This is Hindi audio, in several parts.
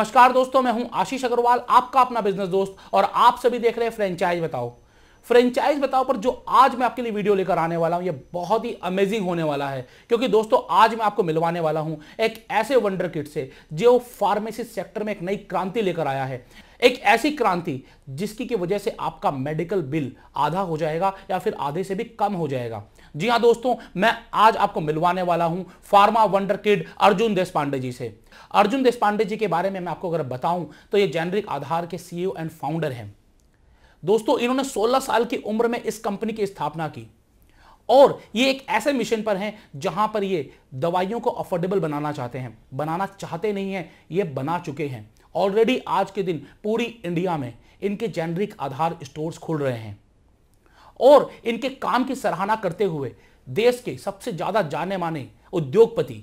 नमस्कार दोस्तों मैं हूं आशीष अग्रवाल आपका अपना बिजनेस दोस्त और आप सभी देख रहे हैं फ्रेंचाइज बताओ फ्रेंचाइज बताओ पर जो आज मैं आपके लिए वीडियो लेकर आने वाला हूं ये बहुत ही अमेजिंग होने वाला है क्योंकि दोस्तों आज मैं आपको मिलवाने वाला हूं एक ऐसे वंडर किट से जो फार्मेसी सेक्टर में एक नई क्रांति लेकर आया है एक ऐसी क्रांति जिसकी की वजह से आपका मेडिकल बिल आधा हो जाएगा या फिर आधे से भी कम हो जाएगा जी हाँ दोस्तों मैं आज आपको मिलवाने वाला हूं फार्मा वंडर किड अर्जुन देश जी से अर्जुन देशपांडे जी के बारे में मैं आपको अगर बताऊं तो ये जेनरिक आधार के सीईओ एंड फाउंडर हैं दोस्तों इन्होंने 16 साल की उम्र में इस कंपनी की स्थापना की और ये एक ऐसे मिशन पर हैं जहां पर ये दवाइयों को अफोर्डेबल बनाना चाहते हैं बनाना चाहते नहीं है ये बना चुके हैं ऑलरेडी आज के दिन पूरी इंडिया में इनके जेनरिक आधार स्टोर्स खुल रहे हैं और इनके काम की सराहना करते हुए देश के सबसे ज्यादा जाने माने उद्योगपति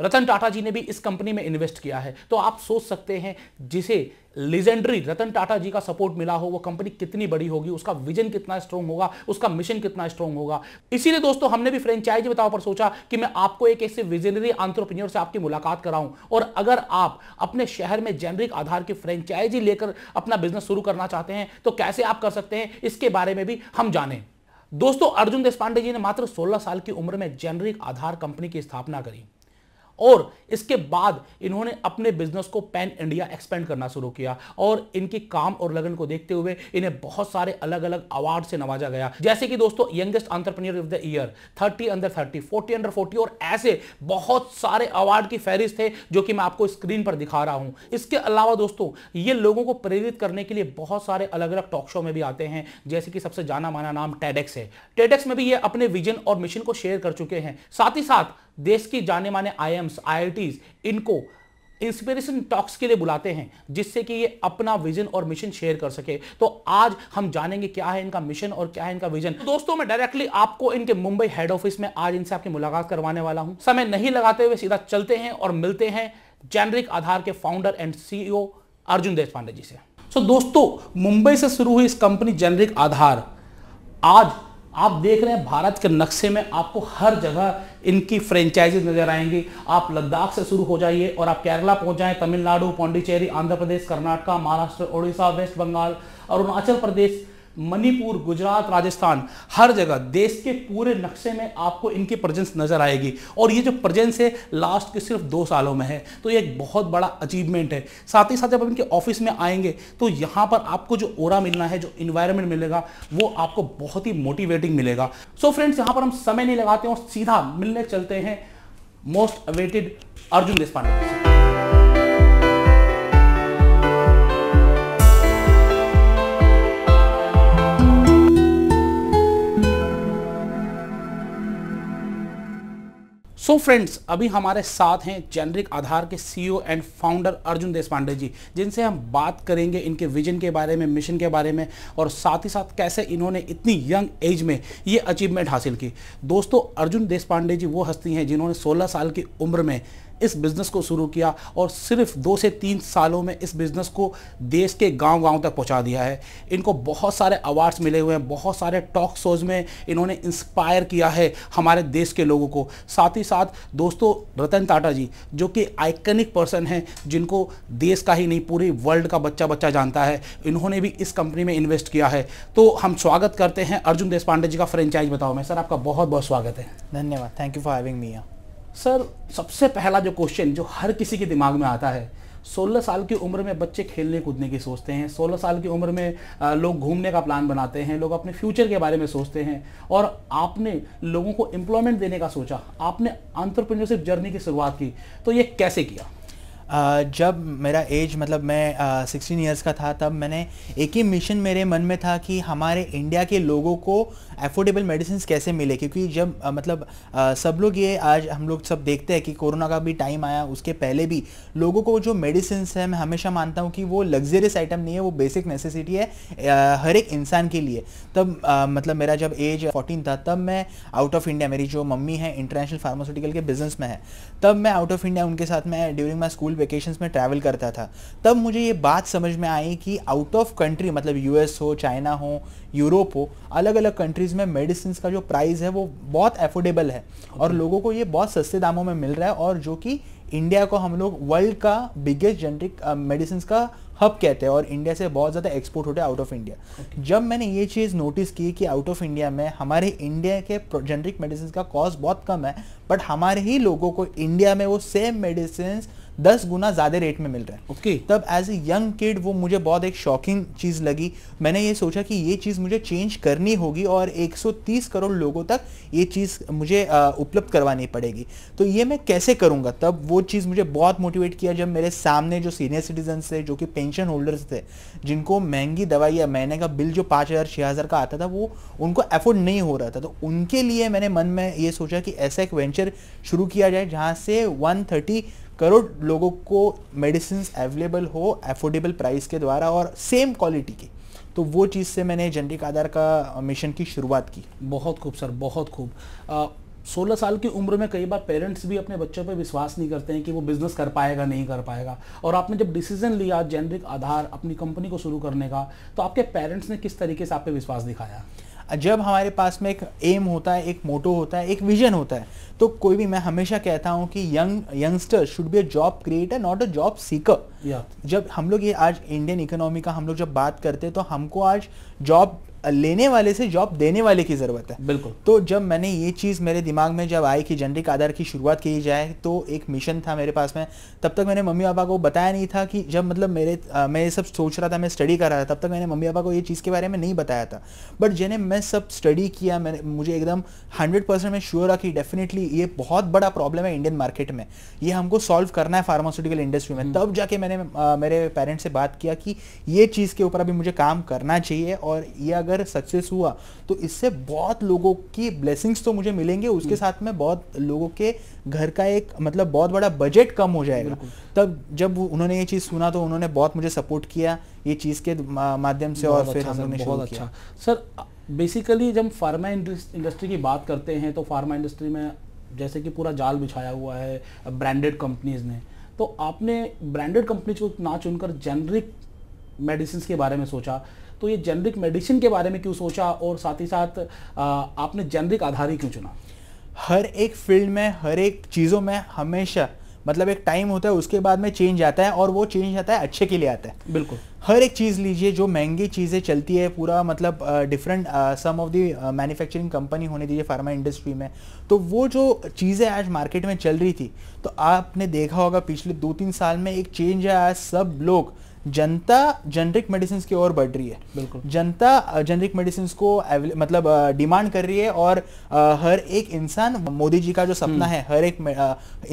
रतन टाटा जी ने भी इस कंपनी में इन्वेस्ट किया है तो आप सोच सकते हैं जिसे लिजेंडरी रतन टाटा जी का सपोर्ट मिला हो वो कंपनी कितनी बड़ी होगी उसका विजन कितना स्ट्रॉन्ग होगा उसका मिशन कितना स्ट्रॉन्ग होगा इसीलिए दोस्तों हमने भी फ्रेंचाइजी बताओ पर सोचा कि मैं आपको एक ऐसे विजनरी आंट्रप्रन्योर से आपकी मुलाकात कराऊं और अगर आप अपने शहर में जेनरिक आधार की फ्रेंचाइजी लेकर अपना बिजनेस शुरू करना चाहते हैं तो कैसे आप कर सकते हैं इसके बारे में भी हम जाने दोस्तों अर्जुन देशपांडे जी ने मात्र 16 साल की उम्र में जेनरिक आधार कंपनी की स्थापना करी और इसके बाद इन्होंने अपने बिजनेस को पैन इंडिया एक्सपेंड करना शुरू किया और इनके काम और लगन को देखते हुए इन्हें बहुत सारे अलग अलग अवार्ड से नवाजा गया जैसे कि दोस्तों youngest entrepreneur of the year thirty under thirty forty under forty और ऐसे बहुत सारे अवार्ड की फहरिस्त थे जो कि मैं आपको स्क्रीन पर दिखा रहा हूं इसके अलावा दोस्तों ये लोगों को प्रेरित करने के लिए बहुत सारे अलग अलग टॉक शो में भी आते हैं जैसे कि सबसे जाना माना नाम टेडेक्स है टेडेक्स में भी ये अपने विजन और मिशन को शेयर कर चुके हैं साथ ही साथ देश की जाने माने आईएम्स आईआईटीज इनको इंस्पिरेशन टॉक्स के लिए बुलाते हैं जिससे कि ये अपना विजन और मिशन शेयर कर सके तो आज हम जानेंगे क्या है इनका मिशन और क्या है इनका विजन दोस्तों मैं डायरेक्टली आपको इनके मुंबई हेड ऑफिस में आज इनसे आपकी मुलाकात करवाने वाला हूं समय नहीं लगाते हुए सीधा चलते हैं और मिलते हैं जेनरिक आधार के फाउंडर एंड सीईओ अर्जुन देश पांडे जी से सो so, दोस्तों मुंबई से शुरू हुई इस कंपनी जेनरिक आधार आज आप देख रहे हैं भारत के नक्शे में आपको हर जगह इनकी फ्रेंचाइजीज नजर आएंगी आप लद्दाख से शुरू हो जाइए और आप केरला पहुंच जाएं तमिलनाडु पौंडीचेरी आंध्र प्रदेश कर्नाटका महाराष्ट्र उड़ीसा वेस्ट बंगाल और अरुणाचल प्रदेश मणिपुर गुजरात राजस्थान हर जगह देश के पूरे नक्शे में आपको इनकी प्रजेंस नजर आएगी और ये जो प्रजेंस है लास्ट के सिर्फ दो सालों में है तो ये एक बहुत बड़ा अचीवमेंट है साथ ही साथ जब इनके ऑफिस में आएंगे तो यहाँ पर आपको जो ओरा मिलना है जो इन्वायरमेंट मिलेगा वो आपको बहुत ही मोटिवेटिंग मिलेगा सो फ्रेंड्स यहाँ पर हम समय नहीं लगाते और सीधा मिलने चलते हैं most awaited Arjun Deshpande so so friends अभी हमारे साथ हैं जेनरिक आधार के सीईओ एंड फाउंडर अर्जुन देश पांडे जी जिनसे हम बात करेंगे इनके विजन के बारे में मिशन के बारे में और साथ ही साथ कैसे इन्होंने इतनी यंग एज में ये अचीवमेंट हासिल की दोस्तों अर्जुन देश पांडे जी वो हस्ती हैं जिन्होंने 16 साल की उम्र में इस बिज़नेस को शुरू किया और सिर्फ दो से तीन सालों में इस बिज़नेस को देश के गांव-गांव तक पहुंचा दिया है इनको बहुत सारे अवार्ड्स मिले हुए हैं बहुत सारे टॉक शोज़ में इन्होंने इंस्पायर किया है हमारे देश के लोगों को साथ ही साथ दोस्तों रतन टाटा जी जो कि आइकनिक पर्सन हैं जिनको देश का ही नहीं पूरी वर्ल्ड का बच्चा बच्चा जानता है इन्होंने भी इस कंपनी में इन्वेस्ट किया है तो हम स्वागत करते हैं अर्जुन देश जी का फ्रेंचाइज बताओ मैं सर आपका बहुत बहुत स्वागत है धन्यवाद thank you for having me यहाँ सर सबसे पहला जो क्वेश्चन जो हर किसी के दिमाग में आता है 16 साल की उम्र में बच्चे खेलने कूदने की सोचते हैं 16 साल की उम्र में लोग घूमने का प्लान बनाते हैं लोग अपने फ्यूचर के बारे में सोचते हैं और आपने लोगों को एम्प्लॉयमेंट देने का सोचा आपने आंट्रप्रन्योरशिप जर्नी की शुरुआत की तो ये कैसे किया जब मेरा एज मतलब मैं सिक्सटीन ईयर्स का था तब मैंने एक ही मिशन मेरे मन में था कि हमारे इंडिया के लोगों को एफोर्डेबल मेडिसिन कैसे मिले क्योंकि जब मतलब सब लोग ये आज हम लोग सब देखते हैं कि कोरोना का भी टाइम आया उसके पहले भी लोगों को जो मेडिसिन है मैं हमेशा मानता हूँ कि वो लग्जरियस आइटम नहीं है वो बेसिक नेसेसिटी है हर एक इंसान के लिए तब मतलब मेरा जब एज फोर्टीन था तब मैं आउट ऑफ इंडिया मेरी जो मम्मी है इंटरनेशनल फार्मास्यूटिकल के बिजनेस में है तब मैं आउट ऑफ इंडिया उनके साथ में ड्यूरिंग माई स्कूल वेकेशन में ट्रैवल करता था तब मुझे ये बात समझ में आई कि आउट ऑफ कंट्री मतलब यूएस हो चाइना हो यूरोप हो अलग अलग कंट्रीज़ में मेडिसिन का जो प्राइस है वो बहुत एफोर्डेबल है और लोगों को ये बहुत सस्ते दामों में मिल रहा है और जो कि इंडिया को हम लोग वर्ल्ड का बिगेस्ट जेनरिक मेडिसिन का हब कहते हैं और इंडिया से बहुत ज़्यादा एक्सपोर्ट होता है आउट ऑफ इंडिया okay. जब मैंने ये चीज़ नोटिस की कि आउट ऑफ इंडिया में हमारे इंडिया के जेनरिक मेडिसिन का कॉस्ट बहुत कम है बट हमारे ही लोगों को इंडिया में वो सेम मेडिसिन दस गुना ज़्यादा रेट में मिल रहा है ओके okay. तब एज ए यंग किड वो मुझे बहुत एक शॉकिंग चीज़ लगी मैंने ये सोचा कि ये चीज़ मुझे चेंज करनी होगी और 130 करोड़ लोगों तक ये चीज़ मुझे उपलब्ध करवानी पड़ेगी तो ये मैं कैसे करूँगा तब वो चीज़ मुझे बहुत मोटिवेट किया जब मेरे सामने जो सीनियर सिटीजन थे जो कि पेंशन होल्डर्स थे जिनको महंगी दवाई या महीने का बिल जो पाँच हज़ार छः हज़ार का आता था वो उनको अफोर्ड नहीं हो रहा था तो उनके लिए मैंने मन में ये सोचा कि ऐसा एक वेंचर शुरू किया जाए जहाँ से वन थर्टी करोड़ लोगों को मेडिसिन अवेलेबल हो एफोर्डेबल प्राइस के द्वारा और सेम क्वालिटी की तो वो चीज़ से मैंने जेनरिक आधार का मिशन की शुरुआत की बहुत खूब सर बहुत खूब सोलह साल की उम्र में कई बार पेरेंट्स भी अपने बच्चों पर विश्वास नहीं करते हैं कि वो बिज़नेस कर पाएगा नहीं कर पाएगा और आपने जब डिसीजन लिया जेनरिक आधार अपनी कंपनी को शुरू करने का तो आपके पेरेंट्स ने किस तरीके से आप पे विश्वास दिखाया जब हमारे पास में एक एम होता है एक मोटो होता है एक विजन होता है तो कोई भी मैं हमेशा कहता हूँ कि young youngster should be a job creator not a job seeker जब हम लोग ये आज इंडियन इकोनॉमी का हम लोग जब बात करते हैं तो हमको आज जॉब लेने वाले से जॉब देने वाले की ज़रूरत है बिल्कुल तो जब मैंने ये चीज़ मेरे दिमाग में जब आई कि जेनरिक आधार की शुरुआत की जाए तो एक मिशन था मेरे पास में तब तक मैंने मम्मी पापा को बताया नहीं था कि जब मतलब मेरे आ, मैं ये सब सोच रहा था मैं स्टडी कर रहा था तब तक मैंने मम्मी पापा को ये चीज़ के बारे में नहीं बताया था बट जिन्हें मैं सब स्टडी किया मैंने मुझे एकदम हंड्रेड परसेंट मैं श्योर रहा कि डेफिनेटली ये बहुत बड़ा प्रॉब्लम है इंडियन मार्केट में ये हमको सॉल्व करना है फार्मास्यूटिकल इंडस्ट्री में हम्म। तब जाके मैंने मेरे पेरेंट्स से बात किया कि ये चीज़ के ऊपर अभी मुझे काम करना चाहिए और ये अगर सक्सेस हुआ तो इससे बहुत लोगों की ब्लेसिंग्स तो मुझे मिलेंगे उसके हम्म। साथ में बहुत लोगों के घर का एक मतलब बहुत बड़ा बजट कम हो जाएगा तब जब उन्होंने ये चीज़ सुना तो उन्होंने बहुत मुझे सपोर्ट किया ये चीज़ के माध्यम से और फिर अच्छा हमने बहुत अच्छा सर बेसिकली जब फार्मा इंडस्ट्री की बात करते हैं तो फार्मा इंडस्ट्री में जैसे कि पूरा जाल बिछाया हुआ है ब्रांडेड कंपनीज ने तो आपने ब्रांडेड कंपनीज को ना चुनकर जेनरिक मेडिसिन के बारे में सोचा तो ये जेनरिक मेडिसिन के बारे में क्यों सोचा और साथ ही साथ आपने जेनरिक आधार ही क्यों चुना हर एक फील्ड में हर एक चीज़ों में हमेशा मतलब एक टाइम होता है उसके बाद में चेंज आता है और वो चेंज आता है अच्छे के लिए आता है बिल्कुल हर एक चीज़ लीजिए जो महंगी चीज़ें चलती है पूरा मतलब different some of the manufacturing company होने दीजिए फार्मा इंडस्ट्री में तो वो जो चीज़ें आज मार्केट में चल रही थी तो आपने देखा होगा पिछले दो तीन साल में एक चेंज आया सब लोग जनता जेनरिक मेडिसिन की ओर बढ़ रही है जनता जेनरिक मेडिसिन को मतलब डिमांड कर रही है और हर एक इंसान मोदी जी का जो सपना हम्म। है हर एक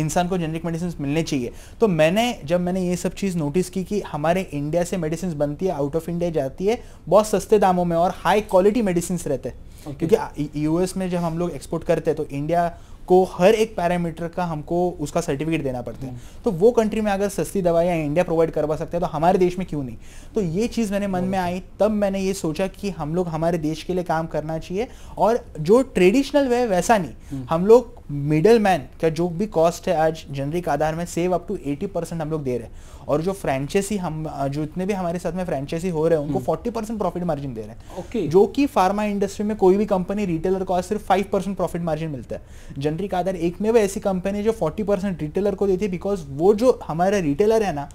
इंसान को जेनरिक मेडिसिन मिलने चाहिए तो मैंने जब मैंने ये सब चीज़ नोटिस की कि हमारे इंडिया से मेडिसिन बनती है आउट ऑफ इंडिया जाती है बहुत सस्ते दामों में और हाई क्वालिटी मेडिसिन रहते हैं okay. क्योंकि यूएस में जब हम लोग एक्सपोर्ट करते हैं तो इंडिया को हर एक पैरामीटर का हमको उसका सर्टिफिकेट देना पड़ता है हम्म। तो वो कंट्री में अगर सस्ती दवाइयाँ इंडिया प्रोवाइड करवा सकते हैं तो हमारे देश में क्यों नहीं तो ये चीज़ मैंने मन में आई तब मैंने ये सोचा कि हम लोग हमारे देश के लिए काम करना चाहिए और जो ट्रेडिशनल वे वैसा नहीं हम्म। हम लोग मिडल मैन का जो भी कॉस्ट है आज जेनरिक आधार में सेव अप टू 80 परसेंट हम लोग दे रहे हैं और जो फ्रेंचाइजी हम जो इतने भी हमारे साथ में फ्रेंचाइजी हो रहे हैं उनको 40 परसेंट प्रॉफिट मार्जिन दे रहे हैं okay. जो कि फार्मा इंडस्ट्री में कोई भी कंपनी रिटेलर को आज सिर्फ फाइव परसेंट प्रॉफिट मार्जिन मिलता है जेनरिक आधार एक में वो ऐसी कंपनी जो फोर्टी परसेंट रिटेलर को देती है बिकॉज वो जो हमारा रिटेलर है ना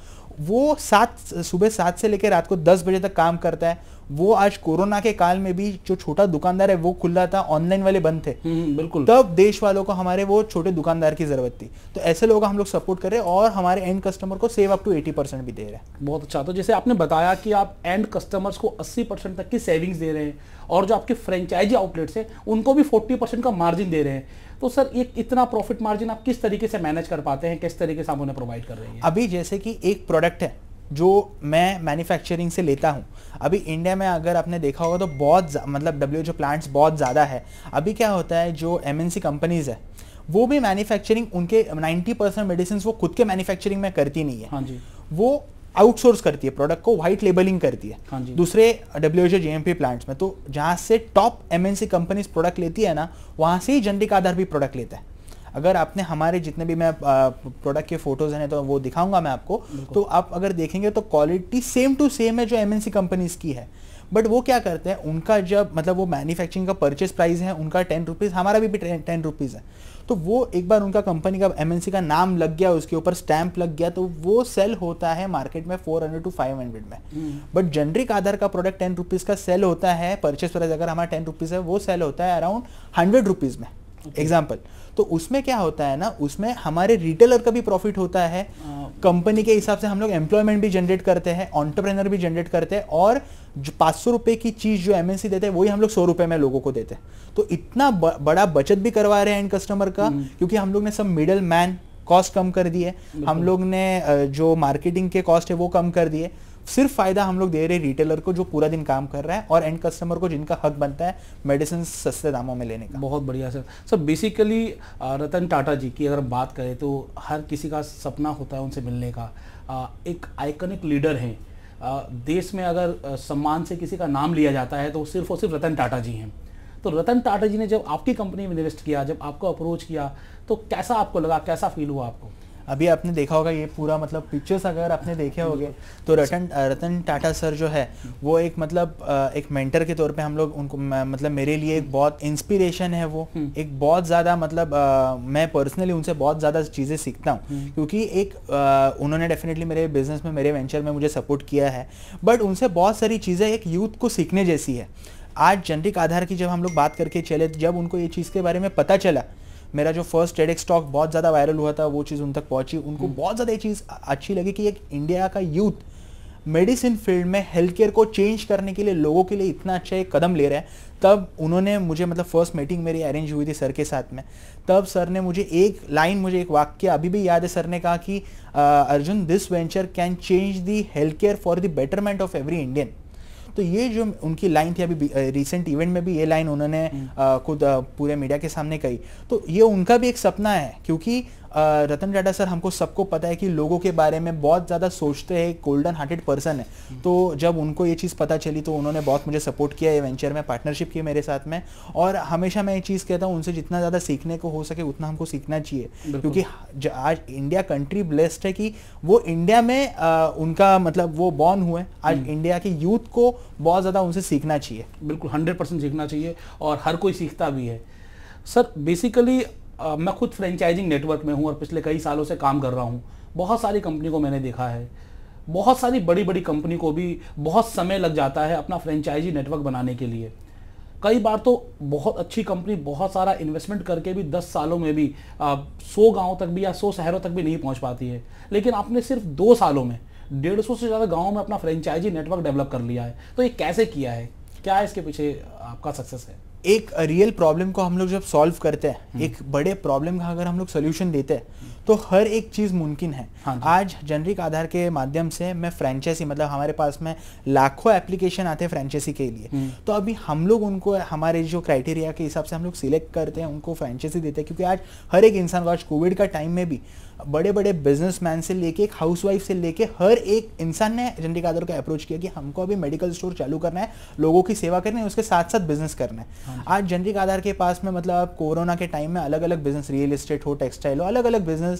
वो सात सुबह सात से लेकर रात को दस बजे तक काम करता है वो आज कोरोना के काल में भी जो छोटा दुकानदार है वो खुला था ऑनलाइन वाले बंद थे हम्म, हम्म, बिल्कुल तब देश वालों को हमारे वो छोटे दुकानदार की जरूरत थी तो ऐसे लोग हम लोग सपोर्ट कर रहे हैं और हमारे एंड कस्टमर को save up to eighty percent भी दे रहे हैं बहुत अच्छा तो जैसे आपने बताया कि आप एंड कस्टमर्स को अस्सी परसेंट तक की सेविंग्स दे रहे हैं और जो आपके फ्रेंचाइजी आउटलेट्स हैं उनको भी फोर्टी परसेंट का मार्जिन दे रहे हैं तो सर ये इतना प्रॉफिट मार्जिन आप किस तरीके से मैनेज कर पाते हैं किस तरीके से आप उन्हें प्रोवाइड कर रहे हैं अभी जैसे कि एक प्रोडक्ट है जो मैं मैन्युफैक्चरिंग से लेता हूँ अभी इंडिया में अगर आपने देखा होगा तो बहुत मतलब डब्ल्यू जो प्लांट्स बहुत ज़्यादा है अभी क्या होता है जो एम कंपनीज़ है वो भी मैन्युफैक्चरिंग उनके 90 परसेंट मेडिसिन वो खुद के मैन्युफैक्चरिंग में करती नहीं है हाँ जी वो आउटसोर्स करती है प्रोडक्ट को व्हाइट लेबलिंग करती है हाँ दूसरे डब्ल्यू एच जीएमपी प्लांट्स में तो जहां से टॉप एमएनसी कंपनीज प्रोडक्ट लेती है ना वहां से ही जेनरिक आधार भी प्रोडक्ट लेता है अगर आपने हमारे जितने भी मैं प्रोडक्ट के फोटोज हैं तो वो दिखाऊंगा मैं आपको तो आप अगर देखेंगे तो क्वालिटी सेम टू सेम है जो एमएनसी कंपनीज की है बट वो क्या करते हैं उनका जब मतलब वो मैन्युफैक्चरिंग का परचेज प्राइस है उनका टेन रुपीज़ हमारा भी टेन रुपीज़ है तो वो एक बार उनका कंपनी का एम का नाम लग गया उसके ऊपर स्टैंप लग गया तो वो सेल होता है मार्केट में हंड्रेड टू हंड्रेड में बट hmm. जेनरिक आधार का प्रोडक्ट टेन रुपीज़ का सेल होता है परचेज प्राइस अगर हमारा टेन रुपीज़ है वो सेल होता है अराउंड हंड्रेड रुपीज़ में एग्जाम्पल okay. तो उसमें क्या होता है ना उसमें हमारे रिटेलर का भी प्रॉफिट होता है कंपनी हाँ। के हिसाब से हम लोग एम्प्लॉयमेंट भी जनरेट करते हैं ऑन्टरप्रेनर भी जनरेट करते हैं और जो पाँच सौ रुपये की चीज़ जो एमएनसी देते हैं वही हम लोग सौ रुपये में लोगों को देते हैं तो इतना ब, बड़ा बचत भी करवा रहे हैं एंड कस्टमर का हम्म। क्योंकि हम लोग ने सब मिडल मैन कॉस्ट कम कर दिए हम लोग ने जो मार्केटिंग के कॉस्ट है वो कम कर दिए सिर्फ फायदा हम लोग दे रहे हैं रिटेलर को जो पूरा दिन काम कर रहा है और एंड कस्टमर को जिनका हक बनता है मेडिसिन सस्ते दामों में लेने का बहुत बढ़िया sir sir basically Ratan Tata ji की अगर बात करें तो हर किसी का सपना होता है उनसे मिलने का एक आइकनिक लीडर हैं देश में अगर सम्मान से किसी का नाम लिया जाता है तो सिर्फ और सिर्फ रतन टाटा जी हैं तो रतन टाटा जी ने जब आपकी कंपनी में इन्वेस्ट किया जब आपको अप्रोच किया तो कैसा आपको लगा कैसा फील हुआ आपको अभी आपने देखा होगा ये पूरा मतलब पिक्चर्स अगर आपने देखे होंगे तो रतन रतन टाटा सर जो है वो एक मतलब एक मेंटर के तौर पे हम लोग उनको मतलब मेरे लिए एक बहुत इंस्पिरेशन है वो हम्म। एक बहुत ज़्यादा मतलब आ, मैं पर्सनली उनसे बहुत ज़्यादा चीज़ें सीखता हूँ हम्म। क्योंकि एक आ, उन्होंने डेफिनेटली मेरे बिजनेस में मेरे वेंचर में मुझे सपोर्ट किया है बट उनसे बहुत सारी चीज़ें एक यूथ को सीखने जैसी है आज जेनरिक आधार की जब हम लोग बात करके चले जब उनको ये चीज़ के बारे में पता चला मेरा जो फर्स्ट टेडेक स्टॉक बहुत ज़्यादा वायरल हुआ था वो चीज़ उन तक पहुँची उनको हम्म। बहुत ज़्यादा ये चीज़ अच्छी लगी कि एक इंडिया का यूथ मेडिसिन फील्ड में हेल्थ केयर को चेंज करने के लिए लोगों के लिए इतना अच्छा एक कदम ले रहे हैं तब उन्होंने मुझे मतलब फर्स्ट मीटिंग मेरी अरेंज हुई थी सर के साथ में तब सर ने मुझे एक लाइन मुझे एक वाक्य अभी भी याद है सर ने कहा कि Arjun this venture can change the health care for the betterment of every Indian तो ये जो उनकी लाइन थी अभी रिसेंट इवेंट में भी ये लाइन उन्होंने हम्म। खुद पूरे मीडिया के सामने कही तो ये उनका भी एक सपना है क्योंकि रतन टाटा सर हमको सबको पता है कि लोगों के बारे में बहुत ज़्यादा सोचते हैं गोल्डन हार्टेड पर्सन है हम्म। तो जब उनको ये चीज़ पता चली तो उन्होंने बहुत मुझे सपोर्ट किया ये वेंचर में पार्टनरशिप की मेरे साथ में और हमेशा मैं ये चीज़ कहता हूँ उनसे जितना ज़्यादा सीखने को हो सके उतना हमको सीखना चाहिए क्योंकि आज इंडिया कंट्री ब्लेस्ड है कि वो इंडिया में आ, उनका मतलब वो बॉर्न हुए आज इंडिया हम्म। के यूथ को बहुत ज़्यादा उनसे सीखना चाहिए बिल्कुल हंड्रेड परसेंट सीखना चाहिए और हर कोई सीखता भी है सर बेसिकली मैं खुद फ्रेंचाइजिंग नेटवर्क में हूँ और पिछले कई सालों से काम कर रहा हूँ बहुत सारी कंपनी को मैंने देखा है बहुत सारी बड़ी बड़ी कंपनी को भी बहुत समय लग जाता है अपना फ्रेंचाइजी नेटवर्क बनाने के लिए कई बार तो बहुत अच्छी कंपनी बहुत सारा इन्वेस्टमेंट करके भी 10 सालों में भी 100 सौ गांव तक भी या सौ शहरों तक भी नहीं पहुंच पाती है लेकिन आपने सिर्फ दो सालों में डेढ़ सौ से ज़्यादा गाँव में अपना फ्रेंचाइजी नेटवर्क डेवलप कर लिया है तो ये कैसे किया है क्या इसके पीछे आपका सक्सेस है एक रियल प्रॉब्लम को हम लोग जब सॉल्व करते हैं एक बड़े प्रॉब्लम का अगर हम लोग सोल्यूशन देते हैं तो हर एक चीज़ मुमकिन है हाँ आज जेनरिक आधार के माध्यम से मैं फ्रेंचाइजी मतलब हमारे पास में लाखों एप्लीकेशन आते हैं फ्रेंचाइजी के लिए हम्म। तो अभी हम लोग उनको हमारे जो क्राइटेरिया के हिसाब से हम लोग सिलेक्ट करते हैं उनको फ्रेंचाइजी देते हैं क्योंकि आज हर एक इंसान को आज कोविड का टाइम में भी बड़े बड़े बिजनेसमैन से लेके एक हाउसवाइफ से लेके हर एक इंसान ने जेनरिक आधार को अप्रोच किया कि हमको अभी मेडिकल स्टोर चालू करना है लोगों की सेवा करनी है उसके साथ साथ बिजनेस करना है हाँ आज जेनरिक आधार के पास में मतलब कोरोना के टाइम में अलग अलग बिजनेस रियल इस्टेट हो टेक्सटाइल हो अलग अलग बिजनेस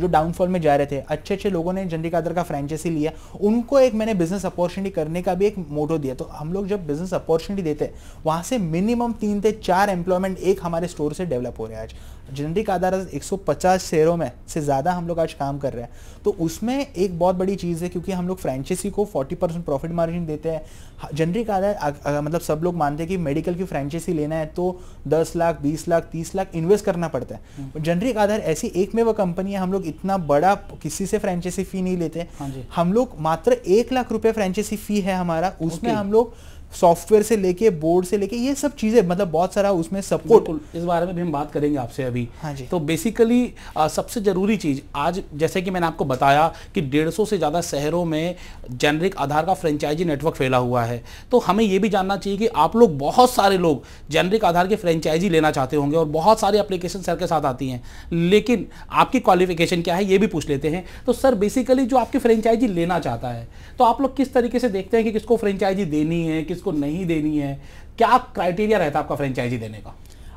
जो डाउनफॉल में जा रहे थे अच्छे अच्छे लोगों ने जंडी कादर का फ्रेंचाइजी लिया उनको एक मैंने बिजनेस अपॉर्चुनिटी करने का भी एक मोटो दिया तो हम लोग जब बिजनेस अपॉर्चुनिटी देते हैं वहाँ से मिनिमम तीन से चार एम्प्लॉयमेंट एक हमारे स्टोर से डेवलप हो रहा है आज जनरिक आधार पचास शहरों में से ज़्यादा हम लोग आज काम कर रहे हैं तो उसमें एक बहुत बड़ी चीज़ है क्योंकि हम लोग फ्रेंचाइजी को फोर्टी परसेंट प्रॉफिट मार्जिन देते हैं जनरिक हाँ, आधार मतलब सब लोग मानते हैं कि मेडिकल की फ्रेंचाइजी लेना है तो दस लाख बीस लाख तीस लाख इन्वेस्ट करना पड़ता है जनरिक हम्म। आधार ऐसी एक में वो कंपनी है हम लोग इतना बड़ा किसी से फ्रेंचाइजी फी नहीं लेते हाँ हम लोग मात्र एक लाख रुपए फ्रेंचाइजी फी है हमारा उसमें हम लोग सॉफ्टवेयर से लेके बोर्ड से लेके ये सब चीज़ें मतलब बहुत सारा उसमें सपोर्ट इस बारे में भी हम बात करेंगे आपसे अभी हाँ जी तो बेसिकली आ, सबसे ज़रूरी चीज़ आज जैसे कि मैंने आपको बताया कि डेढ़ सौ से ज़्यादा शहरों में जेनरिक आधार का फ्रेंचाइजी नेटवर्क फैला हुआ है तो हमें ये भी जानना चाहिए कि आप लोग बहुत सारे लोग जेनरिक आधार की फ्रेंचाइजी लेना चाहते होंगे और बहुत सारी अप्लीकेशन सर के साथ आती हैं लेकिन आपकी क्वालिफिकेशन क्या है ये भी पूछ लेते हैं तो सर बेसिकली जो आपकी फ्रेंचाइजी लेना चाहता है तो आप लोग किस तरीके से देखते हैं कि किसको फ्रेंचाइजी देनी है किस चीज़ को नहीं देनी है क्या क्राइटेरिया रहता है आपका फ्रेंचाइजी देने का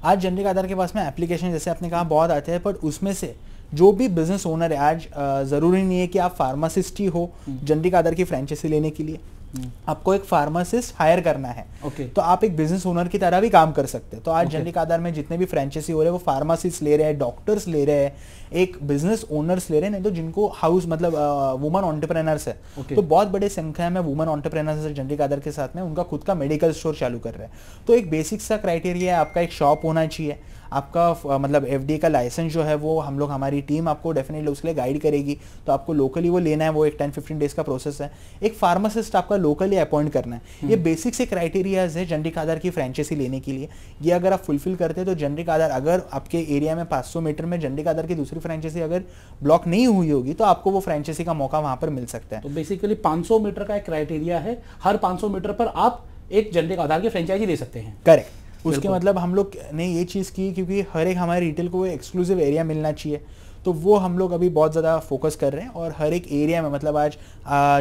आज जनरिक आधार के पास में एप्लीकेशन जैसे आपने कहा बहुत आते हैं पर उसमें से जो भी बिजनेस ओनर है आज ज़रूरी नहीं है कि आप फार्मासिस्ट ही हो जनरिक हम्म। आधार की फ्रेंचाइजी लेने के लिए हम्म। आपको एक फार्मासिस्ट हायर करना है okay. तो आप एक बिजनेस ओनर की तरह भी काम कर सकते हैं तो आज okay. जनरिक आधार में जितने भी फ्रेंचाइजी हो रहे हैं वो फार्मासिस्ट ले रहे हैं डॉक्टर्स ले रहे हैं एक बिजनेस ओनर्स ले रहे हैं नहीं तो जिनको हाउस मतलब वुमन ऑन्टरप्रेनर्स है okay. तो बहुत बड़ी संख्या में वुमन ऑन्टरप्रेनर्स है जनरिक आधार के साथ में उनका खुद का मेडिकल स्टोर चालू कर रहे हैं तो एक बेसिक सा क्राइटेरिया है आपका एक शॉप होना चाहिए आपका मतलब एफ का लाइसेंस जो है वो हम लोग हमारी टीम आपको डेफिनेटली उसके लिए गाइड करेगी तो आपको लोकली वो लेना है वो एक टेन फिफ्टीन डेज का प्रोसेस है एक फार्मासिस्ट आपका लोकली अपॉइंट करना है ये बेसिक हम्म। से क्राइटेरियाज है जनरिक आधार की फ्रेंचाइजी लेने के लिए ये अगर आप फुलफिल करते हैं तो जनरिक आधार अगर आपके एरिया में पाँच मीटर में जनरिक आधार की दूसरी फ्रेंचाइजी अगर ब्लॉक नहीं हुई होगी तो आपको वो फ्रेंचाइजी का मौका वहां पर मिल सकता है तो बेसिकली पाँच मीटर का एक क्राइटेरिया है हर पाँच मीटर पर आप एक जनरिक आधार की फ्रेंचाइजी ले सकते हैं करेक्ट उसके मतलब हम लोग ने ये चीज़ की क्योंकि हर एक हमारे रिटेल को एक्सक्लूसिव एरिया मिलना चाहिए तो वो हम लोग अभी बहुत ज़्यादा फोकस कर रहे हैं और हर एक एरिया में मतलब आज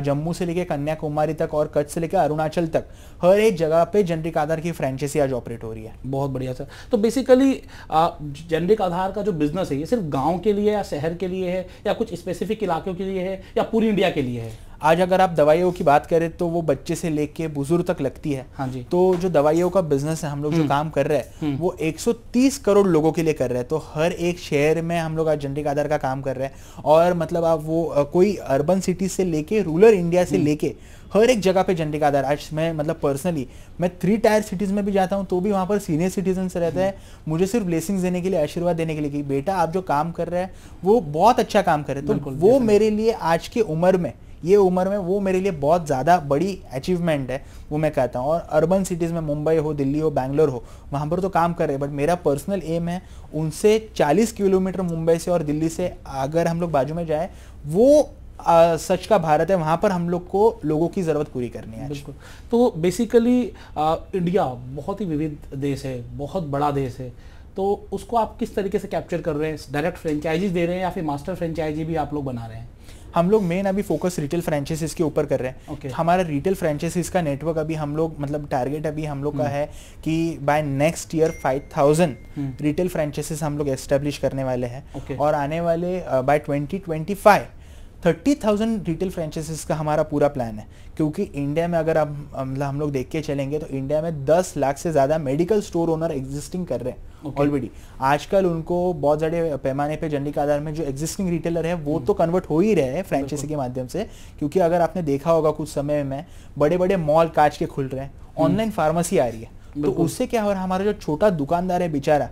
जम्मू से लेकर कन्याकुमारी तक और कच्छ से लेकर अरुणाचल तक हर एक जगह पे जेनरिक आधार की फ्रेंचाइजी आज ऑपरेट हो रही है बहुत बढ़िया सर तो बेसिकली जेनरिक आधार का जो बिजनेस है ये सिर्फ गाँव के लिए या शहर के लिए है या कुछ स्पेसिफिक इलाकों के लिए है या पूरी इंडिया के लिए है आज अगर आप दवाइयों की बात करें तो वो बच्चे से लेके बुजुर्ग तक लगती है हाँ जी तो जो दवाइयों का बिजनेस है हम लोग जो हम्म। काम कर रहे हैं हम्म। वो 130 करोड़ लोगों के लिए कर रहे हैं तो हर एक शहर में हम लोग आज जेनरिक आधार का काम कर रहे हैं और मतलब आप वो कोई अर्बन सिटी से लेके रूरल इंडिया से हम्म। लेके हर एक जगह पे जनरिक आधार आज मैं मतलब पर्सनली मैं थ्री टायर सिटीज़ में भी जाता हूँ तो भी वहाँ पर सीनियर सिटीजन से रहता है मुझे सिर्फ ब्लेसिंग देने के लिए आशीर्वाद देने के लिए कि बेटा आप जो काम कर रहे हैं वो बहुत अच्छा काम कर रहे हैं तो वो मेरे लिए आज की उम्र में ये उम्र में वो मेरे लिए बहुत ज़्यादा बड़ी अचीवमेंट है वो मैं कहता हूँ और अर्बन सिटीज़ में मुंबई हो दिल्ली हो बैंगलोर हो वहाँ पर तो काम कर रहे हैं बट मेरा पर्सनल एम है उनसे चालीस किलोमीटर मुंबई से और दिल्ली से अगर हम लोग बाजू में जाए वो आ, सच का भारत है वहाँ पर हम लोग को लोगों की ज़रूरत पूरी करनी है बिल्कुल तो बेसिकली इंडिया बहुत ही विविध देश है बहुत बड़ा देश है तो उसको आप किस तरीके से कैप्चर कर रहे हैं डायरेक्ट फ्रेंचाइजी दे रहे हैं या फिर मास्टर फ्रेंचाइजी भी आप लोग बना रहे हैं हम लोग मेन अभी फोकस रिटेल फ्रेंचाइजीज के ऊपर कर रहे हैं okay. तो हमारा रिटेल फ्रेंचाइजीज का नेटवर्क अभी हम लोग मतलब टारगेट अभी हम लोग का hmm. है कि by next year 5000 retail franchisees हम लोग एस्टेब्लिश करने वाले हैं okay. और आने वाले by twenty twenty five thirty thousand retail franchisees का हमारा पूरा प्लान है क्योंकि इंडिया में अगर आप मतलब हम लोग देख के चलेंगे तो इंडिया में 10 लाख से ज़्यादा मेडिकल स्टोर ओनर एग्जिस्टिंग कर रहे हैं ऑलरेडी okay. आजकल उनको बहुत ज़्यादा पैमाने पे के आधार में जो एग्जिस्टिंग रिटेलर है वो hmm. तो कन्वर्ट हो ही रहे हैं फ्रेंचाइजी के माध्यम से क्योंकि अगर आपने देखा होगा कुछ समय में बड़े बड़े मॉल काच के खुल रहे हैं ऑनलाइन hmm. फार्मेसी आ रही है तो उससे क्या हो रहा है हमारा जो छोटा दुकानदार है बेचारा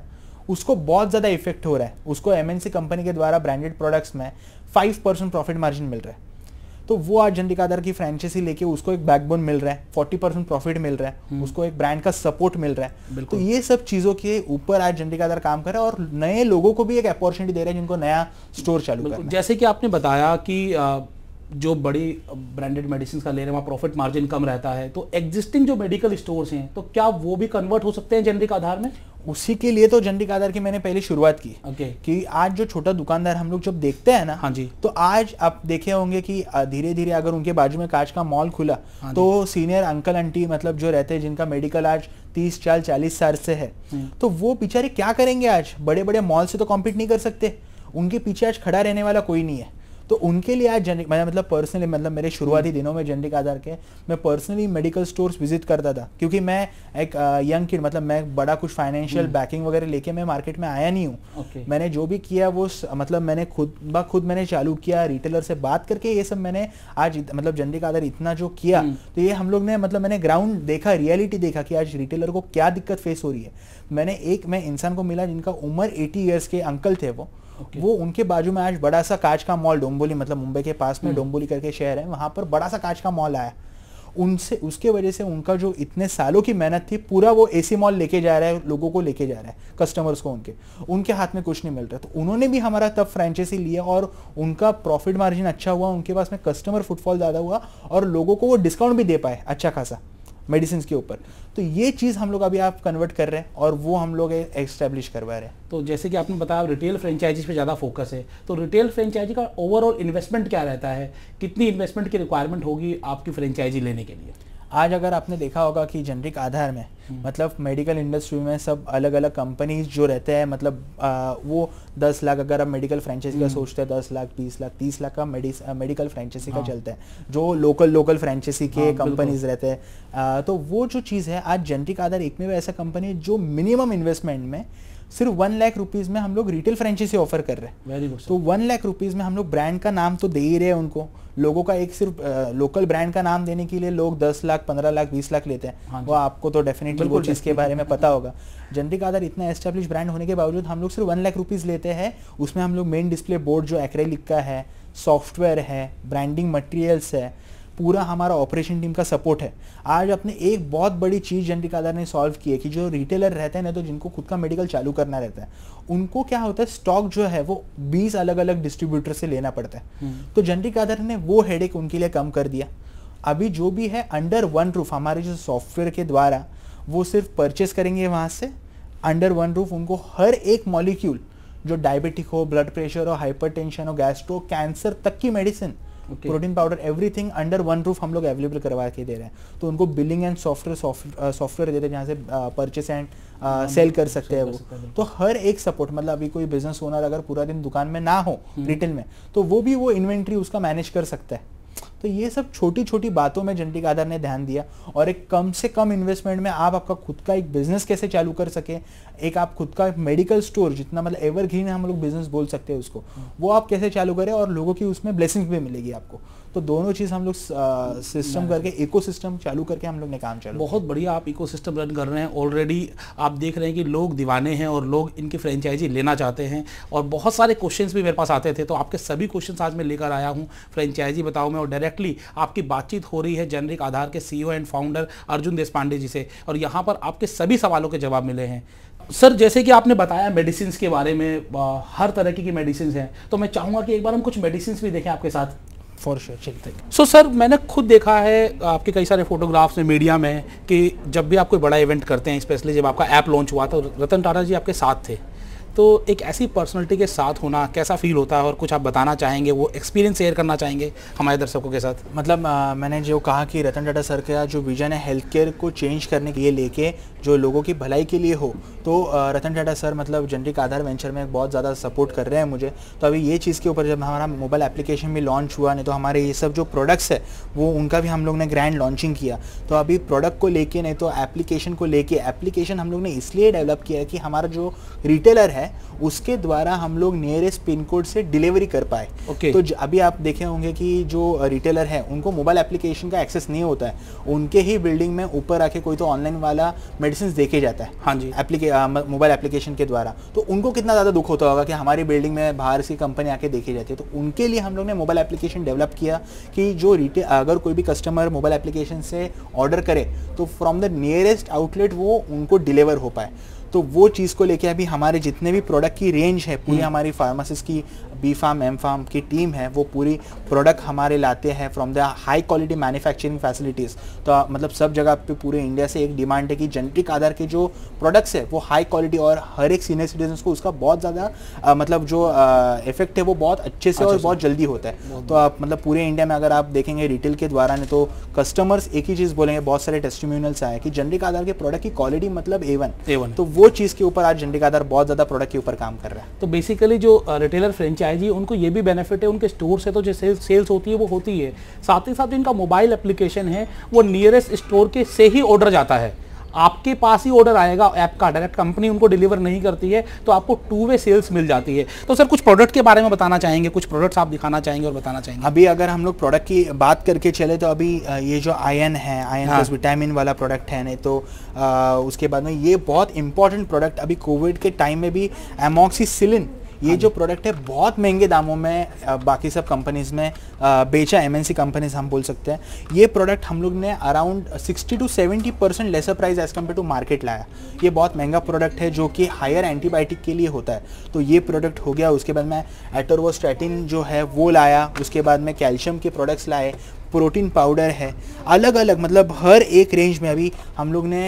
उसको बहुत ज़्यादा इफेक्ट हो रहा है उसको एमएनसी कंपनी के द्वारा ब्रांडेड प्रोडक्ट्स में फाइव परसेंट प्रॉफिट मार्जिन मिल रहा है तो वो आज जंडिकादर की फ्रेंचाइजी लेके उसको एक बैकबोन मिल रहा है फोर्टी परसेंट प्रॉफिट मिल रहा है हम्म। उसको एक ब्रांड का सपोर्ट मिल रहा है तो ये सब चीजों के ऊपर आज जंडिकादर काम कर रहा है और नए लोगों को भी एक अपॉर्चुनिटी दे रहे हैं जिनको नया स्टोर चालू करना जैसे कि आपने बताया कि जो बड़ी ब्रांडेड मेडिसिन का ले रहे हैं वहाँ प्रॉफिट मार्जिन कम रहता है तो एग्जिस्टिंग जो मेडिकल स्टोर्स हैं तो क्या वो भी कन्वर्ट हो सकते हैं जेनरिक आधार में उसी के लिए तो जनरिक आधार की मैंने पहले शुरुआत की okay. कि आज जो छोटा दुकानदार हम लोग जब देखते हैं ना हाँ जी तो आज आप देखे होंगे कि धीरे धीरे अगर उनके बाजू में कांच का मॉल खुला हाँ तो सीनियर अंकल आंटी मतलब जो रहते हैं जिनका मेडिकल आज तीस चाल चालीस साल से है हम्म। तो वो बेचारे क्या करेंगे आज बड़े बड़े मॉल से तो कॉम्पीट नहीं कर सकते उनके पीछे आज खड़ा रहने वाला कोई नहीं है तो उनके लिए आज जेनरिक मैं मतलब पर्सनली मतलब मेरे शुरुआती हम्म। दिनों में जेनरिक आधार के मैं पर्सनली मेडिकल स्टोर्स विजिट करता था क्योंकि मैं एक यंग किड मतलब मैं बड़ा कुछ फाइनेंशियल बैकिंग हम्म। वगैरह लेके मैं मार्केट में आया नहीं हूँ okay. मैंने जो भी किया वो मतलब मैंने खुद ब खुद मैंने चालू किया रिटेलर से बात करके ये सब मैंने आज मतलब जेनरिक आधार इतना जो किया हम्म। तो ये हम लोग ने मतलब मैंने ग्राउंड देखा रियलिटी देखा कि आज रिटेलर को क्या दिक्कत फेस हो रही है मैंने एक मैं इंसान को मिला जिनका उम्र एटी ईयर्स के अंकल थे वो okay. वो उनके बाजू में आज बड़ा सा कांच का मॉल डोंबोली मतलब मुंबई के पास में हम्म। डोंबोली करके शहर है वहां पर बड़ा सा कांच का मॉल आया उनसे उसके वजह से उनका जो इतने सालों की मेहनत थी पूरा वो एसी मॉल लेके जा रहा है लोगों को लेके जा रहा है कस्टमर्स को उनके उनके हाथ में कुछ नहीं मिल रहा तो उन्होंने भी हमारा तब फ्रेंचाइजी लिया और उनका प्रॉफिट मार्जिन अच्छा हुआ उनके पास में कस्टमर फुटफॉल ज़्यादा हुआ और लोगों को वो डिस्काउंट भी दे पाए अच्छा खासा मेडिसिन के ऊपर तो ये चीज़ हम लोग अभी आप कन्वर्ट कर रहे हैं और वो हम लोग एस्टेब्लिश करवा रहे हैं तो जैसे कि आपने बताया रिटेल फ्रेंचाइजीज पे ज़्यादा फोकस है तो रिटेल फ्रेंचाइजी का ओवरऑल इन्वेस्टमेंट क्या रहता है कितनी इन्वेस्टमेंट की रिक्वायरमेंट होगी आपकी फ्रेंचाइजी लेने के लिए आज अगर आपने देखा होगा कि जेनरिक आधार में हम्म। मतलब मेडिकल इंडस्ट्री में सब अलग अलग कंपनीज जो रहते हैं मतलब आ, वो दस लाख अगर आप मेडिकल फ्रेंचाइजी का हम्म। सोचते हैं दस लाख बीस लाख तीस लाख का मेडिकल फ्रेंचाइजी का हाँ। चलता है जो लोकल लोकल फ्रेंचाइजी के हाँ, कंपनीज रहते हैं तो वो जो चीज़ है आज जेनरिक आधार एक में ऐसा कंपनी है जो मिनिमम इन्वेस्टमेंट में सिर्फ वन लाख रुपीज़ में हम लोग रिटेल फ्रेंचाइजी ऑफर कर रहे हैं वेरी गुड तो वन लाख रुपीज़ में हम लोग ब्रांड का नाम तो दे ही रहे हैं उनको लोगों का एक सिर्फ लोकल ब्रांड का नाम देने के लिए लोग दस लाख पंद्रह लाख बीस लाख लेते हैं हाँ वो आपको तो डेफिनेटली वो चीज़ के बारे में पता होगा जनरिक आधार इतना एस्टेब्लिश ब्रांड होने के बावजूद हम लोग सिर्फ वन लाख रुपीज़ लेते हैं उसमें हम लोग मेन डिस्प्ले बोर्ड जो एक्रेलिक का है सॉफ्टवेयर है ब्रांडिंग मटेरियल्स है पूरा हमारा ऑपरेशन टीम का सपोर्ट है आज आपने एक बहुत बड़ी चीज़ जनरिक आधार ने सॉल्व की है कि जो रिटेलर रहते हैं ना तो जिनको खुद का मेडिकल चालू करना रहता है उनको क्या होता है स्टॉक जो है वो 20 अलग अलग डिस्ट्रीब्यूटर से लेना पड़ता है हम्म। तो जनरिक आधार ने वो हेडेक उनके लिए कम कर दिया अभी जो भी है अंडर वन रूफ हमारे जो सॉफ्टवेयर के द्वारा वो सिर्फ परचेस करेंगे वहाँ से अंडर वन रूफ उनको हर एक मॉलिक्यूल जो डायबिटिक हो ब्लड प्रेशर हो हाइपर हो गैस्ट्रो कैंसर तक की medicine protein powder everything under one roof हम लोग अवेलेबल करवा के दे रहे हैं तो उनको बिलिंग एंड सॉफ्टवेयर सॉफ्टवेयर दे रहे हैं जहाँ से परचेस एंड सेल कर सकते हैं वो तो हर एक सपोर्ट मतलब अभी कोई बिजनेस ओनर अगर पूरा दिन दुकान में ना हो रिटेल हम्म। में तो वो भी वो इन्वेंट्री उसका मैनेज कर सकता है तो ये सब छोटी छोटी बातों में जेनेटिक आधार ने ध्यान दिया और एक कम से कम इन्वेस्टमेंट में आप आपका खुद का एक बिजनेस कैसे चालू कर सके एक आप खुद का मेडिकल स्टोर जितना मतलब एवरग्रीन हम लोग बिजनेस बोल सकते हैं उसको वो आप कैसे चालू करें और लोगों की उसमें ब्लेसिंग्स भी मिलेगी आपको तो दोनों चीज़ हम लोग सिस्टम करके इको सिस्टम चालू करके हम लोग ने काम चालू बहुत बढ़िया आप इको सिस्टम रन कर रहे हैं ऑलरेडी आप देख रहे हैं कि लोग दीवाने हैं और लोग इनकी फ्रेंचाइजी लेना चाहते हैं और बहुत सारे क्वेश्चन भी मेरे पास आते थे तो आपके सभी क्वेश्चन आज मैं लेकर आया हूँ फ्रेंचाइजी बताओ मैं और डायरेक्टली आपकी बातचीत हो रही है जेनरिक आधार के सी एंड फाउंडर अर्जुन देश जी से और यहाँ पर आपके सभी सवालों के जवाब मिले हैं सर जैसे कि आपने बताया मेडिसिन के बारे में हर तरह की मेडिसिन हैं तो मैं चाहूँगा कि एक बार हम कुछ मेडिसिन भी देखें आपके साथ फॉर श्योर चलते सो सर मैंने खुद देखा है आपके कई सारे फोटोग्राफ्स में मीडिया में कि जब भी आप कोई बड़ा इवेंट करते हैं स्पेशली जब आपका ऐप लॉन्च हुआ था तो रतन टाटा जी आपके साथ थे तो एक ऐसी पर्सनलिटी के साथ होना कैसा फील होता है और कुछ आप बताना चाहेंगे वो एक्सपीरियंस शेयर करना चाहेंगे हमारे दर्शकों के साथ मतलब आ, मैंने जो कहा कि रतन टाटा सर का जो विजन है हेल्थ केयर को चेंज करने के लिए लेके जो लोगों की भलाई के लिए हो तो रतन टाटा सर मतलब जेनरिक आधार वेंचर में बहुत ज़्यादा सपोर्ट कर रहे हैं मुझे तो अभी ये चीज़ के ऊपर जब हमारा मोबाइल एप्लीकेशन भी लॉन्च हुआ नहीं तो हमारे ये सब जो प्रोडक्ट्स है वो उनका भी हम लोग ने ग्रैंड लॉन्चिंग किया तो अभी प्रोडक्ट को लेके नहीं तो एप्लीकेशन को लेके एप्लीकेशन हम लोग ने इसलिए डेवलप किया है कि हमारा जो रिटेलर है उसके द्वारा हम लोग नियरेस्ट पिन कोड से डिलीवरी कर पाए okay. तो अभी आप देखे होंगे कि जो रिटेलर है उनको मोबाइल एप्लीकेशन का एक्सेस नहीं होता है उनके ही बिल्डिंग में ऊपर आके कोई तो ऑनलाइन वाला मेडिसिन देखे जाता है हाँ जी एप्लीके मोबाइल एप्लीकेशन के द्वारा तो उनको कितना ज़्यादा दुख होता होगा कि हमारी बिल्डिंग में बाहर से कंपनी आके देखी जाती है तो उनके लिए हम लोग ने मोबाइल एप्लीकेशन डेवलप किया कि जो रिटेल अगर कोई भी कस्टमर मोबाइल एप्लीकेशन से ऑर्डर करे तो फ्रॉम द नियरेस्ट आउटलेट वो उनको डिलीवर हो पाए तो वो चीज़ को लेके अभी हमारे जितने भी प्रोडक्ट की रेंज है पूरी हम्म। हमारी फार्मासिस्ट की बी फार्म एम फार्म की टीम है वो पूरी प्रोडक्ट हमारे लाते हैं from the high quality manufacturing facilities तो मतलब सब जगह पे पूरे इंडिया से एक डिमांड है कि जेनेटिक आधार के जो प्रोडक्ट्स है वो हाई क्वालिटी और हर एक सीनियर सिटीजन को उसका बहुत ज़्यादा मतलब जो इफेक्ट है वो बहुत अच्छे से अच्छा, और अच्छा। बहुत जल्दी होता है तो आप मतलब पूरे इंडिया में अगर आप देखेंगे रिटेल के द्वारा ने तो कस्टमर्स एक ही चीज़ बोलेंगे बहुत सारे टेस्टिम्यूनल्स आए कि जेनेटिक आधार के प्रोडक्ट की क्वालिटी मतलब ए वन तो वो चीज़ के ऊपर आज जेनेटिक आधार बहुत ज़्यादा प्रोडक्ट के ऊपर काम कर रहा है तो बेसिकली जो रिटेलर फ्रेंचाइज चाहे जी उनको ये भी बेनिफिट है उनके स्टोर से तो जो सेल्स सेल्स होती है वो होती है साथ ही साथ इनका मोबाइल एप्लीकेशन है वो नियरेस्ट स्टोर के से ही ऑर्डर जाता है आपके पास ही ऑर्डर आएगा ऐप का डायरेक्ट कंपनी उनको डिलीवर नहीं करती है तो आपको टू वे सेल्स मिल जाती है तो सर कुछ प्रोडक्ट के बारे में बताना चाहेंगे कुछ प्रोडक्ट्स आप दिखाना चाहेंगे और बताना चाहेंगे अभी अगर हम लोग प्रोडक्ट की बात करके चले तो अभी ये जो आयन है आयन हाँ। प्लस विटामिन वाला प्रोडक्ट है नहीं तो आ, उसके बाद में ये बहुत इंपॉर्टेंट प्रोडक्ट अभी कोविड के टाइम में भी एमोक्सीसिलिन ये हाँ जो प्रोडक्ट है बहुत महंगे दामों में बाकी सब कंपनीज में बेचा एम कंपनीज हम बोल सकते हैं ये प्रोडक्ट हम लोग ने around sixty to seventy percent lesser price as compare to market लाया ये बहुत महंगा प्रोडक्ट है जो कि हायर एंटीबायोटिक के लिए होता है तो ये प्रोडक्ट हो गया उसके बाद मैं एटोरवोस्टैटिन जो है वो लाया उसके बाद में कैल्शियम के प्रोडक्ट्स लाए प्रोटीन पाउडर है अलग अलग मतलब हर एक रेंज में अभी हम लोग ने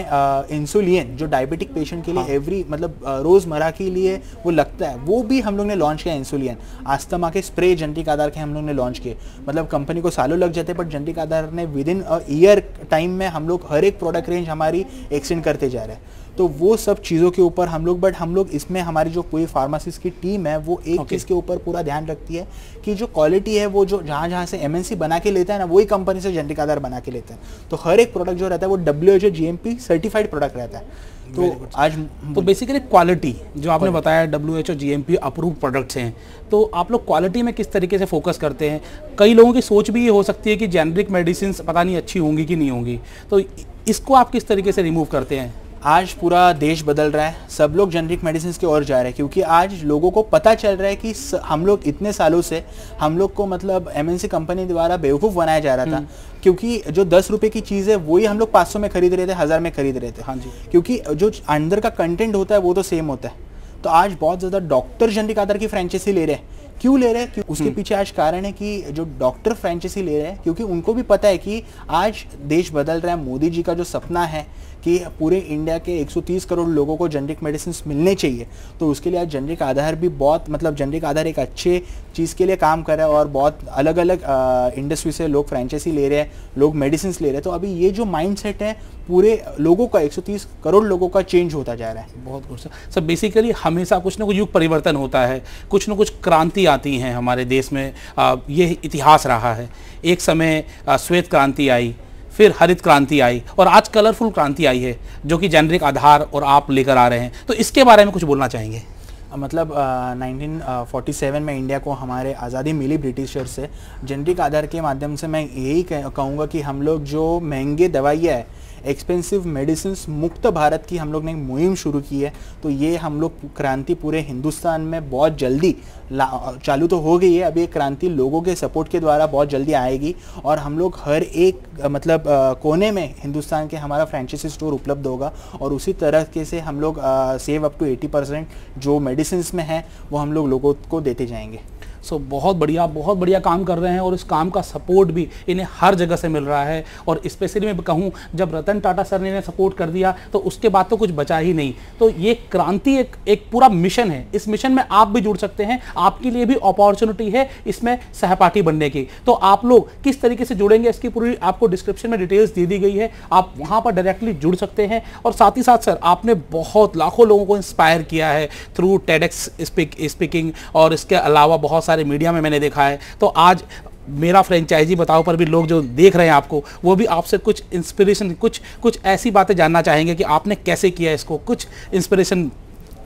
इंसुलिन जो डायबिटिक पेशेंट के लिए हाँ। एवरी मतलब रोज़मर्रा के लिए वो लगता है वो भी हम लोग ने लॉन्च किया इंसुलिन आस्थमा के स्प्रे जंटिक आधार के हम लोग ने लॉन्च किए मतलब कंपनी को सालों लग जाते बट जंटिक आधार ने विद इन ईयर टाइम में हम लोग हर एक प्रोडक्ट रेंज हमारी एक्सटेंड करते जा रहे हैं तो वो सब चीज़ों के ऊपर हम लोग बट हम लोग इसमें हमारी जो पूरी फार्मासिस्ट की टीम है वो एक okay. चीज़ के ऊपर पूरा ध्यान रखती है कि जो क्वालिटी है वो जो जहाँ जहाँ से एम बना के लेता है ना वही कंपनी से जेनरिक आधार बना के लेते हैं तो हर एक प्रोडक्ट जो रहता है वो डब्ल्यू एच सर्टिफाइड प्रोडक्ट रहता है तो आज तो बेसिकली क्वालिटी जो आपने बताया W H O G M P approve products हैं तो आप लोग क्वालिटी में किस तरीके से फोकस करते हैं कई लोगों की सोच भी ये हो सकती है कि जेनरिक मेडिसिन पता नहीं अच्छी होंगी कि नहीं होंगी तो इसको आप किस तरीके से रिमूव करते हैं आज पूरा देश बदल रहा है सब लोग जेनरिक मेडिसिन की ओर जा रहे हैं क्योंकि आज लोगों को पता चल रहा है कि हम लोग इतने सालों से हम लोग को मतलब एमएनसी कंपनी द्वारा बेवकूफ़ बनाया जा रहा था हम्म। क्योंकि जो दस रुपए की चीज़ है वही हम लोग पाँच सौ में खरीद रहे थे हज़ार में खरीद रहे थे हाँ जी क्योंकि जो अंदर का कंटेंट होता है वो तो सेम होता है तो आज बहुत ज़्यादा डॉक्टर जेनरिक आधार की फ्रेंचाइजी ले रहे हैं क्यों ले रहे हैं उसके हम्म। पीछे आज कारण है कि जो डॉक्टर फ्रेंचाइजी ले रहे हैं क्योंकि उनको भी पता है कि आज देश बदल रहा है मोदी जी का जो सपना है कि पूरे इंडिया के 130 करोड़ लोगों को जेनरिक मेडिसिन मिलने चाहिए तो उसके लिए आज जेनरिक आधार भी बहुत मतलब जेनरिक आधार एक अच्छे चीज़ के लिए काम कर रहा है और बहुत अलग अलग इंडस्ट्री से लोग फ्रेंचाइजी ले रहे हैं लोग मेडिसिन ले रहे हैं तो अभी ये जो माइंड है पूरे लोगों का 130 करोड़ लोगों का चेंज होता जा रहा है बहुत कुछ सर सर बेसिकली हमेशा कुछ ना कुछ युग परिवर्तन होता है कुछ ना कुछ क्रांति आती हैं हमारे देश में आ, ये इतिहास रहा है एक समय आ, श्वेत क्रांति आई फिर हरित क्रांति आई और आज कलरफुल क्रांति आई है जो कि जेनरिक आधार और आप लेकर आ रहे हैं तो इसके बारे में कुछ बोलना चाहेंगे मतलब uh, 1947 में इंडिया को हमारे आज़ादी मिली ब्रिटिशर से जेनरिक आधार के माध्यम से मैं यही कहूँगा कि हम लोग जो महंगे दवाइयाँ हैं एक्सपेंसिव मेडिसिन मुक्त भारत की हम लोग ने मुहिम शुरू की है तो ये हम लोग क्रांति पूरे हिंदुस्तान में बहुत जल्दी चालू तो हो गई है अब ये क्रांति लोगों के सपोर्ट के द्वारा बहुत जल्दी आएगी और हम लोग हर एक मतलब आ, कोने में हिंदुस्तान के हमारा फ्रेंचाइजी स्टोर उपलब्ध होगा और उसी तरह के से हम लोग सेव अप टू 80 परसेंट जो मेडिसिन में हैं वो हम लोग लोगों को देते जाएंगे सो so, बहुत बढ़िया बहुत बढ़िया काम कर रहे हैं और इस काम का सपोर्ट भी इन्हें हर जगह से मिल रहा है और स्पेशली मैं कहूँ जब रतन टाटा सर ने इन्हें सपोर्ट कर दिया तो उसके बाद तो कुछ बचा ही नहीं तो ये क्रांति एक एक पूरा मिशन है इस मिशन में आप भी जुड़ सकते हैं आपके लिए भी अपॉर्चुनिटी है इसमें सहपाठी बनने की तो आप लोग किस तरीके से जुड़ेंगे इसकी पूरी आपको डिस्क्रिप्शन में डिटेल्स दे दी गई है आप वहाँ पर डायरेक्टली जुड़ सकते हैं और साथ ही साथ सर आपने बहुत लाखों लोगों को इंस्पायर किया है थ्रू टेडेक्स स्पीकिंग और इसके अलावा बहुत सारे सारे मीडिया में मैंने देखा है तो आज मेरा फ्रेंचाइजी बताओ पर भी लोग जो देख रहे हैं आपको वो भी आपसे कुछ इंस्पिरेशन कुछ कुछ ऐसी बातें जानना चाहेंगे कि आपने कैसे किया इसको कुछ इंस्पिरेशन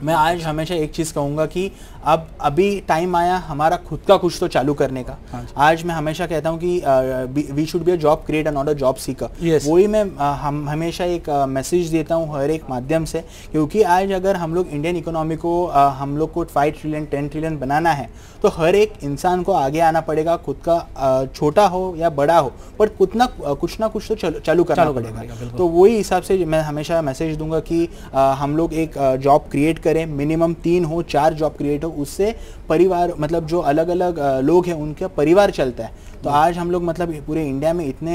मैं आज हमेशा एक चीज़ कहूँगा कि अब अभी टाइम आया हमारा खुद का कुछ तो चालू करने का हाँ आज मैं हमेशा कहता हूँ कि we should be a job and not a job seeker वही मैं हम हमेशा एक मैसेज देता हूँ हर एक माध्यम से क्योंकि आज अगर हम लोग इंडियन इकोनॉमी को हम लोग को फाइव ट्रिलियन टेन ट्रिलियन बनाना है तो हर एक इंसान को आगे आना पड़ेगा खुद का छोटा हो या बड़ा हो पर कुछ ना कुछ ना कुछ तो चालू करना पड़ेगा तो वही हिसाब से मैं हमेशा मैसेज दूंगा कि हम लोग एक जॉब क्रिएट करें मिनिमम तीन हो चार जॉब क्रिएट हो उससे परिवार मतलब जो अलग अलग लोग हैं उनका परिवार चलता है तो हाँ। आज हम लोग मतलब पूरे इंडिया में इतने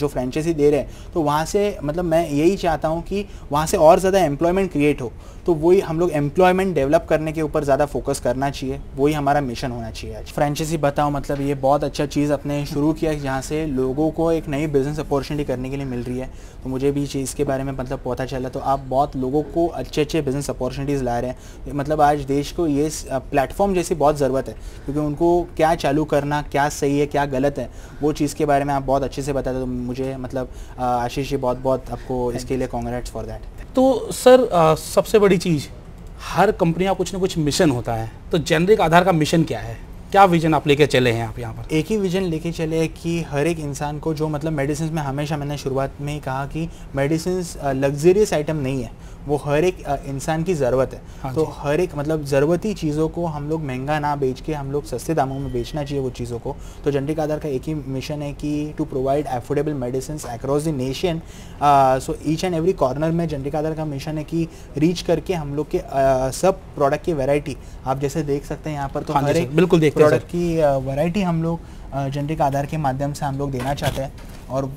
जो फ्रेंचाइजी दे रहे हैं तो वहाँ से मतलब मैं यही चाहता हूँ कि वहाँ से और ज़्यादा एम्प्लॉयमेंट क्रिएट हो तो वही हम लोग एम्प्लॉयमेंट डेवलप करने के ऊपर ज़्यादा फोकस करना चाहिए वही हमारा मिशन होना चाहिए आज फ्रेंचाइजी बताओ मतलब ये बहुत अच्छा चीज़ अपने शुरू किया जहाँ से लोगों को एक नई बिज़नेस अपॉर्चुनिटी करने के लिए मिल रही है तो मुझे भी चीज़ के बारे में मतलब पता अच्छा चला तो आप बहुत लोगों को अच्छे अच्छे बिज़नेस अपॉर्चुनिटीज़ ला रहे हैं मतलब आज देश को ये प्लेटफॉर्म जैसे की बहुत ज़रूरत है क्योंकि उनको क्या चालू करना क्या सही है क्या गलत है वो चीज़ के बारे में आप बहुत अच्छे से बताते तो मुझे मतलब आशीष जी बहुत बहुत आपको इसके लिए कॉन्ग्रेट्स फॉर दैट तो सर सबसे बड़ी चीज़ हर कंपनी का कुछ ना कुछ मिशन होता है तो जेनरिक आधार का मिशन क्या है क्या विजन आप लेके चले हैं आप यहाँ पर एक ही विजन लेके चले हैं कि हर एक इंसान को जो मतलब मेडिसिन में हमेशा मैंने शुरुआत में ही कहा कि मेडिसिन लग्जरियस आइटम नहीं है वो हर एक इंसान की ज़रूरत है हाँ तो हर एक मतलब ज़रूरती चीज़ों को हम लोग महंगा ना बेच के हम लोग सस्ते दामों में बेचना चाहिए वो चीज़ों को तो जनरिक आधार का एक ही मिशन है कि to provide affordable medicine across the nation so each and every corner में जनरिक आधार का मिशन है कि रीच करके हम लोग के uh, सब प्रोडक्ट की वेराइटी आप जैसे देख सकते हैं यहाँ पर तो हाँ हर एक बिल्कुल प्रोडक्ट की वेराइटी हम लोग जेनरिक आधार के माध्यम से हम लोग देना चाहते हैं और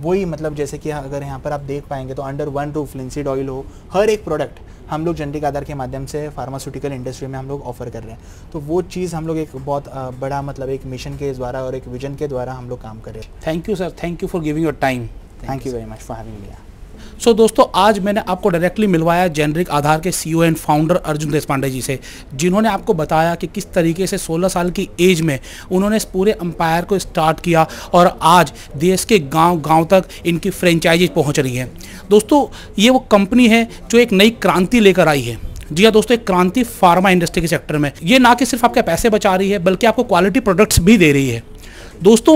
वही मतलब जैसे कि अगर यहाँ पर आप देख पाएंगे तो under one roof linseed oil हो हर एक प्रोडक्ट हम लोग जेनेटिक आधार के माध्यम से फार्मास्यूटिकल इंडस्ट्री में हम लोग ऑफर कर रहे हैं तो वो चीज़ हम लोग एक बहुत बड़ा मतलब एक मिशन के द्वारा और एक विजन के द्वारा हम लोग काम कर रहे हैं thank you sir thank you for giving your time thank you very much for having me so so, दोस्तों आज मैंने आपको डायरेक्टली मिलवाया जेनरिक आधार के CEO and founder Arjun Deshpande ji से जिन्होंने आपको बताया कि किस तरीके से 16 साल की एज में उन्होंने इस पूरे अंपायर को स्टार्ट किया और आज देश के गांव गांव तक इनकी फ्रेंचाइजी पहुंच रही है दोस्तों ये वो कंपनी है जो एक नई क्रांति लेकर आई है जी हाँ दोस्तों एक क्रांति फार्मा इंडस्ट्री के सेक्टर में ये ना कि सिर्फ आपके पैसे बचा रही है बल्कि आपको क्वालिटी प्रोडक्ट्स भी दे रही है दोस्तों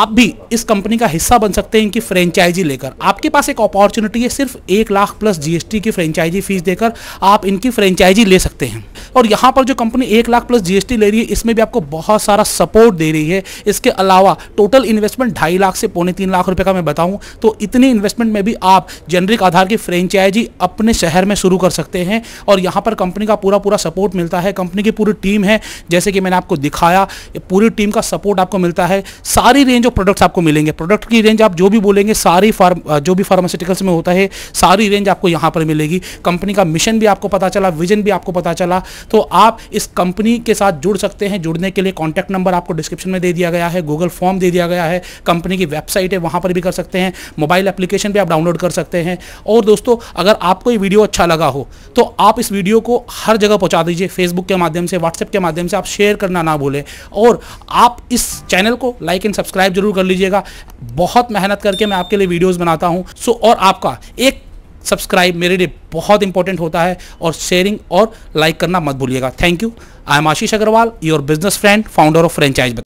आप भी इस कंपनी का हिस्सा बन सकते हैं इनकी फ्रेंचाइजी लेकर आपके पास एक अपॉर्चुनिटी है सिर्फ एक लाख प्लस जीएसटी की फ्रेंचाइजी फीस देकर आप इनकी फ्रेंचाइजी ले सकते हैं और यहाँ पर जो कंपनी एक लाख प्लस जीएसटी ले रही है इसमें भी आपको बहुत सारा सपोर्ट दे रही है इसके अलावा टोटल इन्वेस्टमेंट ढाई लाख से पौने तीन लाख रुपये का मैं बताऊँ तो इतनी इन्वेस्टमेंट में भी आप जेनरिक आधार की फ्रेंचाइजी अपने शहर में शुरू कर सकते हैं और यहाँ पर कंपनी का पूरा पूरा सपोर्ट मिलता है कंपनी की पूरी टीम है जैसे कि मैंने आपको दिखाया पूरी टीम का सपोर्ट आपको मिलता है सारी रेंज ऑफ प्रोडक्ट्स आपको मिलेंगे प्रोडक्ट की रेंज आप जो भी बोलेंगे सारी फार्म जो भी फार्मास्यूटिकल्स में होता है सारी रेंज आपको यहाँ पर मिलेगी कंपनी का मिशन भी आपको पता चला विजन भी आपको पता चला तो आप इस कंपनी के साथ जुड़ सकते हैं जुड़ने के लिए कॉन्टैक्ट नंबर आपको डिस्क्रिप्शन में दे दिया गया है गूगल फॉर्म दे दिया गया है कंपनी की वेबसाइट है वहाँ पर भी कर सकते हैं मोबाइल एप्लीकेशन भी आप डाउनलोड कर सकते हैं और दोस्तों अगर आपको ये वीडियो अच्छा लगा हो तो आप इस वीडियो को हर जगह पहुँचा दीजिए फेसबुक के माध्यम से व्हाट्सएप के माध्यम से आप शेयर करना ना भूलें और आप इस चैनल को को लाइक एंड सब्सक्राइब जरूर कर लीजिएगा बहुत मेहनत करके मैं आपके लिए वीडियोस बनाता हूँ सो और आपका एक सब्सक्राइब मेरे लिए बहुत इंपॉर्टेंट होता है और शेयरिंग और लाइक करना मत भूलिएगा thank you I am Ashish Agarwal your business friend founder of franchise